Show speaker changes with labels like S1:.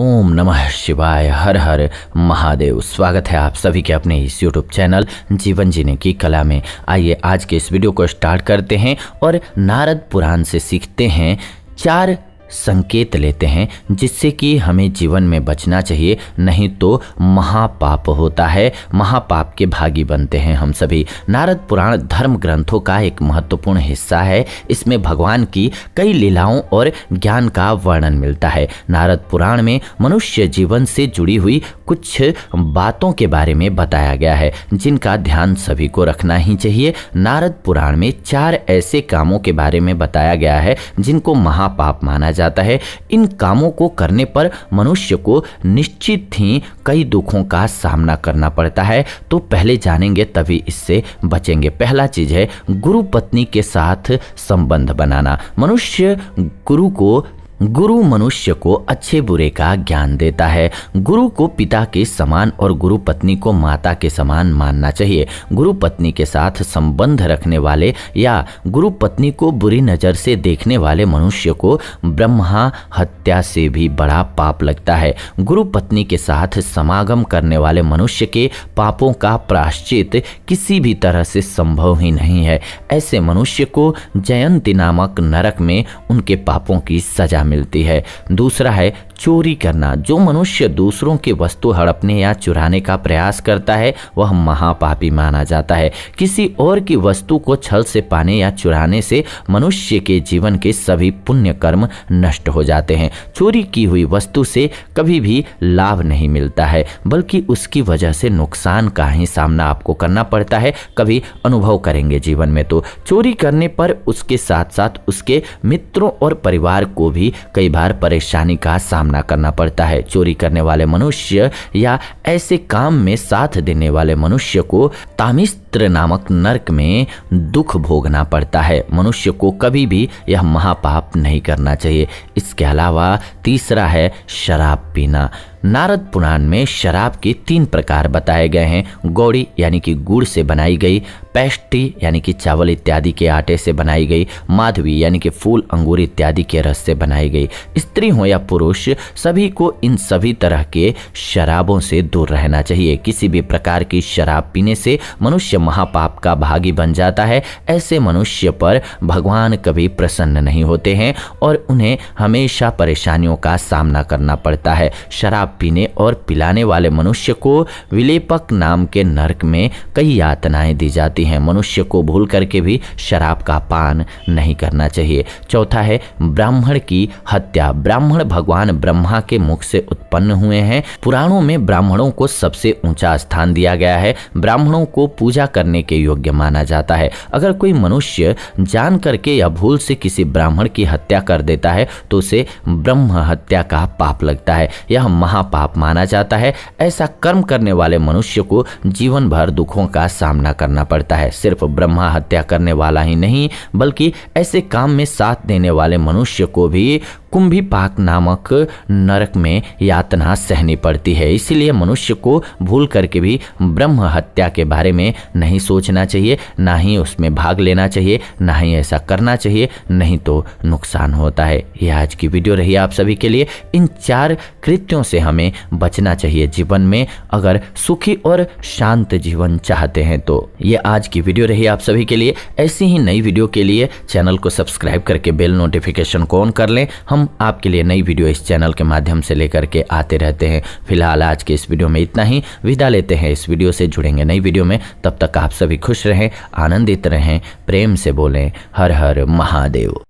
S1: ओम नमः शिवाय हर हर महादेव स्वागत है आप सभी के अपने इस यूट्यूब चैनल जीवन जीने की कला में आइए आज के इस वीडियो को स्टार्ट करते हैं और नारद पुराण से सीखते हैं चार संकेत लेते हैं जिससे कि हमें जीवन में बचना चाहिए नहीं तो महापाप होता है महापाप के भागी बनते हैं हम सभी नारद पुराण धर्म ग्रंथों का एक महत्वपूर्ण हिस्सा है इसमें भगवान की कई लीलाओं और ज्ञान का वर्णन मिलता है नारद पुराण में मनुष्य जीवन से जुड़ी हुई कुछ बातों के बारे में बताया गया है जिनका ध्यान सभी को रखना ही चाहिए नारद पुराण में चार ऐसे कामों के बारे में बताया गया है जिनको महापाप माना जाता जाता है इन कामों को करने पर मनुष्य को निश्चित ही कई दुखों का सामना करना पड़ता है तो पहले जानेंगे तभी इससे बचेंगे पहला चीज है गुरु पत्नी के साथ संबंध बनाना मनुष्य गुरु को गुरु मनुष्य को अच्छे बुरे का ज्ञान देता है गुरु को पिता के समान और गुरु पत्नी को माता के समान मानना चाहिए गुरु पत्नी के साथ संबंध रखने वाले या गुरु पत्नी को बुरी नज़र से देखने वाले मनुष्य को ब्रह्मा हत्या से भी बड़ा पाप लगता है गुरु पत्नी के साथ समागम करने वाले मनुष्य के पापों का प्राश्चित किसी भी तरह से संभव ही नहीं है ऐसे मनुष्य को जयंती नामक नरक में उनके पापों की सजा मिलती है दूसरा है चोरी करना जो मनुष्य दूसरों के वस्तु हड़पने या चुराने का प्रयास करता है वह महापापी माना जाता है किसी और की वस्तु को छल से पाने या चुराने से मनुष्य के जीवन के सभी पुण्य कर्म नष्ट हो जाते हैं चोरी की हुई वस्तु से कभी भी लाभ नहीं मिलता है बल्कि उसकी वजह से नुकसान का ही सामना आपको करना पड़ता है कभी अनुभव करेंगे जीवन में तो चोरी करने पर उसके साथ साथ उसके मित्रों और परिवार को भी कई बार परेशानी का सामना सामना करना पड़ता है चोरी करने वाले मनुष्य या ऐसे काम में साथ देने वाले मनुष्य को तामिस्त्र नामक नरक में दुख भोगना पड़ता है मनुष्य को कभी भी यह महापाप नहीं करना चाहिए इसके अलावा तीसरा है शराब पीना नारद पुराण में शराब के तीन प्रकार बताए गए हैं गौड़ी यानी कि गुड़ से बनाई गई पेस्ट्री यानी कि चावल इत्यादि के आटे से बनाई गई माधवी यानी कि फूल अंगूर इत्यादि के रस से बनाई गई स्त्री हो या पुरुष सभी को इन सभी तरह के शराबों से दूर रहना चाहिए किसी भी प्रकार की शराब पीने से मनुष्य महापाप का भागी बन जाता है ऐसे मनुष्य पर भगवान कभी प्रसन्न नहीं होते हैं और उन्हें हमेशा परेशानियों का सामना करना पड़ता है शराब पीने और पिलाने वाले मनुष्य को विलेपक नाम के नरक में कई यातनाएं दी जाती हैं मनुष्य को भूल करके भी शराब का पान नहीं करना चाहिए चौथा है ब्राह्मण की हत्या ब्राह्मण भगवान ब्रह्मा के मुख से उत्पन्न हुए हैं पुराणों में ब्राह्मणों को सबसे ऊंचा स्थान दिया गया है ब्राह्मणों को पूजा करने के योग्य माना जाता है अगर कोई मनुष्य जान करके या भूल से किसी ब्राह्मण की हत्या कर देता है तो उसे ब्रह्म हत्या का पाप लगता है यह महा महापाप माना जाता है ऐसा कर्म करने वाले मनुष्य को जीवन भर दुखों का सामना करना पड़ता है सिर्फ ब्रह्मा हत्या करने वाला ही नहीं बल्कि ऐसे काम में साथ देने वाले मनुष्य को भी कुंभी पाक नामक नरक में यातना सहनी पड़ती है इसीलिए मनुष्य को भूल करके भी ब्रह्म हत्या के बारे में नहीं सोचना चाहिए ना ही उसमें भाग लेना चाहिए ना ही ऐसा करना चाहिए नहीं तो नुकसान होता है यह आज की वीडियो रही आप सभी के लिए इन चार कृत्यों से हमें बचना चाहिए जीवन में अगर सुखी और शांत जीवन चाहते हैं तो ये आज की वीडियो रही आप सभी के लिए ऐसी ही नई वीडियो के लिए चैनल को सब्सक्राइब करके बेल नोटिफिकेशन को ऑन कर लें हम हम आपके लिए नई वीडियो इस चैनल के माध्यम से लेकर के आते रहते हैं फिलहाल आज के इस वीडियो में इतना ही विदा लेते हैं इस वीडियो से जुड़ेंगे नई वीडियो में तब तक आप सभी खुश रहें आनंदित रहें प्रेम से बोलें हर हर महादेव